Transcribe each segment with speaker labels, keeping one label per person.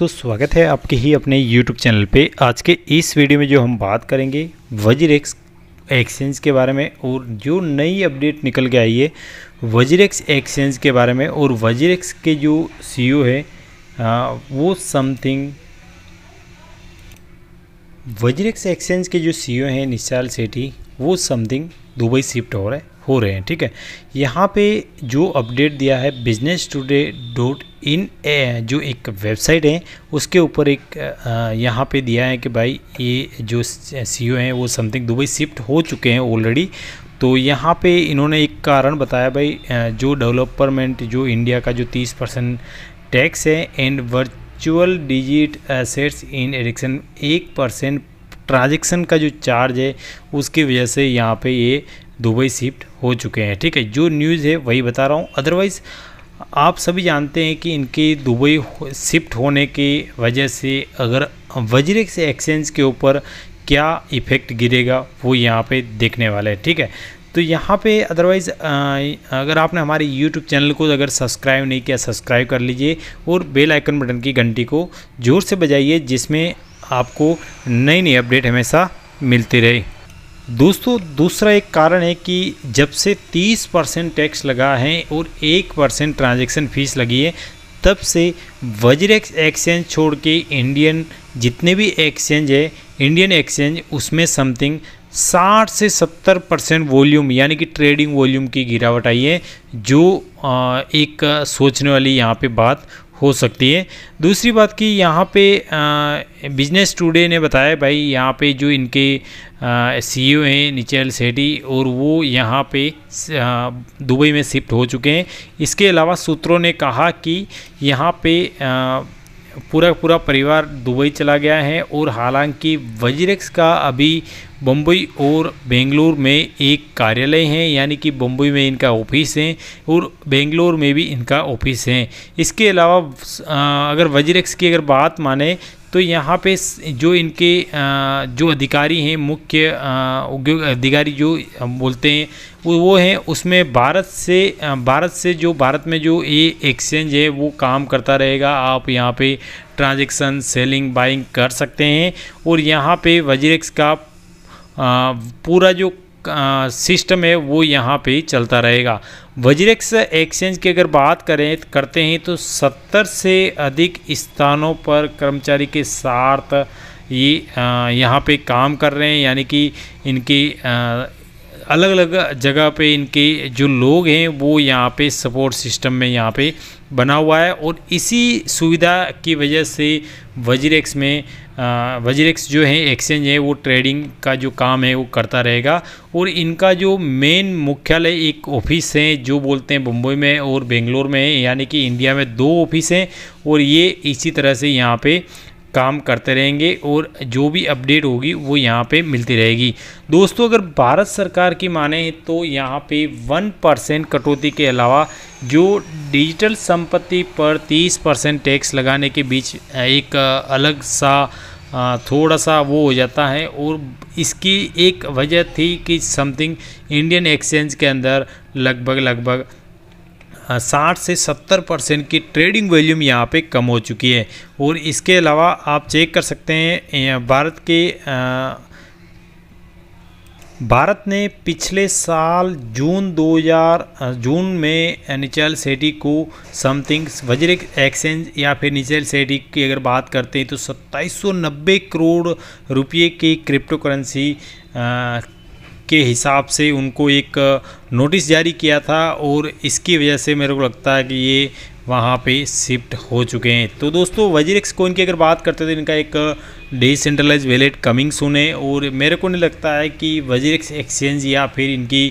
Speaker 1: दोस्तों स्वागत है आपके ही अपने YouTube चैनल पे आज के इस वीडियो में जो हम बात करेंगे वजीर एक्स एक्सचेंज के बारे में और जो नई अपडेट निकल के आई है वजीर एक्स एक्सचेंज के बारे में और वजीर एक्स के जो ओ e है आ, वो समथिंग वजीर एक्स एक्सचेंज के जो ओ e हैं निशाल सेठी वो समथिंग दुबई शिफ्ट हो रहा है हो रहे हैं ठीक है यहाँ पे जो अपडेट दिया है बिजनेस टूडे डॉट इन ए, जो एक वेबसाइट है उसके ऊपर एक यहाँ पे दिया है कि भाई ये जो सी हैं वो समथिंग दुबई शिफ्ट हो चुके हैं ऑलरेडी तो यहाँ पे इन्होंने एक कारण बताया भाई जो डेवलपमेंट जो इंडिया का जो 30 परसेंट टैक्स है and virtual digit assets in addition एक परसेंट ट्रांजेक्शन का जो चार्ज है उसकी वजह से यहाँ पे ये दुबई शिफ्ट हो चुके हैं ठीक है जो न्यूज़ है वही बता रहा हूँ अदरवाइज़ आप सभी जानते हैं कि इनके दुबई शिफ्ट होने की वजह से अगर वज्र से एक्सचेंज के ऊपर क्या इफ़ेक्ट गिरेगा वो यहाँ पे देखने वाले हैं ठीक है तो यहाँ पे अदरवाइज़ अगर आपने हमारे यूट्यूब चैनल को अगर सब्सक्राइब नहीं किया सब्सक्राइब कर लीजिए और बेल आइकन बटन की घंटी को ज़ोर से बजाइए जिसमें आपको नई नई अपडेट हमेशा मिलती रहे दोस्तों दूसरा एक कारण है कि जब से 30 परसेंट टैक्स लगा है और एक परसेंट ट्रांजेक्शन फ़ीस लगी है तब से वज्रेक्स एक्सचेंज छोड़ के इंडियन जितने भी एक्सचेंज है इंडियन एक्सचेंज उसमें समथिंग 60 से 70 परसेंट वॉल्यूम यानी कि ट्रेडिंग वॉल्यूम की गिरावट आई है जो एक सोचने वाली यहाँ पे बात हो सकती है दूसरी बात कि यहाँ पे बिजनेस टुडे ने बताया भाई यहाँ पे जो इनके सी ई e हैं निचल सेठी और वो यहाँ पे दुबई में शिफ्ट हो चुके हैं इसके अलावा सूत्रों ने कहा कि यहाँ पे आ, पूरा पूरा परिवार दुबई चला गया है और हालांकि वजीरेक्स का अभी बम्बई और बेंगलोर में एक कार्यालय है यानी कि बम्बई में इनका ऑफिस है और बेंगलोर में भी इनका ऑफिस है इसके अलावा अगर वजीरेक्स की अगर बात माने तो यहाँ पे जो इनके जो अधिकारी हैं मुख्य उद्योग अधिकारी जो हम बोलते हैं वो वो हैं उसमें भारत से भारत से जो भारत में जो ये एक्सचेंज है वो काम करता रहेगा आप यहाँ पे ट्रांजेक्शन सेलिंग बाइंग कर सकते हैं और यहाँ पे वजीरेक्स का पूरा जो सिस्टम है वो यहाँ पे चलता रहेगा वजीरेक्स एक्सचेंज की अगर बात करें करते हैं तो 70 से अधिक स्थानों पर कर्मचारी के साथ ये यहाँ पे काम कर रहे हैं यानी कि इनकी अलग अलग जगह पे इनके जो लोग हैं वो यहाँ पे सपोर्ट सिस्टम में यहाँ पे बना हुआ है और इसी सुविधा की वजह से वजीरेक्स में वजीरेक्स जो है एक्सचेंज है वो ट्रेडिंग का जो काम है वो करता रहेगा और इनका जो मेन मुख्यालय एक ऑफिस है जो बोलते हैं मुंबई में और बेंगलोर में है यानी कि इंडिया में दो ऑफिस हैं और ये इसी तरह से यहाँ पे काम करते रहेंगे और जो भी अपडेट होगी वो यहाँ पे मिलती रहेगी दोस्तों अगर भारत सरकार की माने तो यहाँ पे वन परसेंट कटौती के अलावा जो डिजिटल संपत्ति पर तीस परसेंट टैक्स लगाने के बीच एक अलग सा थोड़ा सा वो हो जाता है और इसकी एक वजह थी कि समथिंग इंडियन एक्सचेंज के अंदर लगभग लगभग साठ से सत्तर परसेंट की ट्रेडिंग वॉल्यूम यहाँ पे कम हो चुकी है और इसके अलावा आप चेक कर सकते हैं भारत के आ, भारत ने पिछले साल जून 2000 जून में निचल सेठी को समथिंग वज्र एक्सचेंज या फिर निचल सेटी की अगर बात करते हैं तो सत्ताईस करोड़ रुपए की क्रिप्टो करेंसी के हिसाब से उनको एक नोटिस जारी किया था और इसकी वजह से मेरे को लगता है कि ये वहाँ पे शिफ्ट हो चुके हैं तो दोस्तों वजीर एक्स कोइन की अगर बात करते हैं तो इनका एक डिसेंट्रलाइज वैलेट कमिंग सुन है और मेरे को नहीं लगता है कि वजीर एक्स एक्सचेंज या फिर इनकी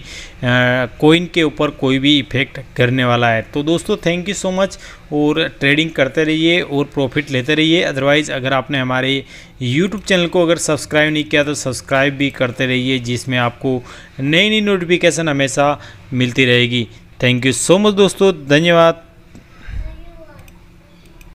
Speaker 1: कोइन के ऊपर कोई भी इफेक्ट करने वाला है तो दोस्तों थैंक यू सो मच और ट्रेडिंग करते रहिए और प्रॉफिट लेते रहिए अदरवाइज़ अगर आपने हमारे यूट्यूब चैनल को अगर सब्सक्राइब नहीं किया तो सब्सक्राइब भी करते रहिए जिसमें आपको नई नई नोटिफिकेशन हमेशा मिलती रहेगी थैंक यू सो मच दोस्तों धन्यवाद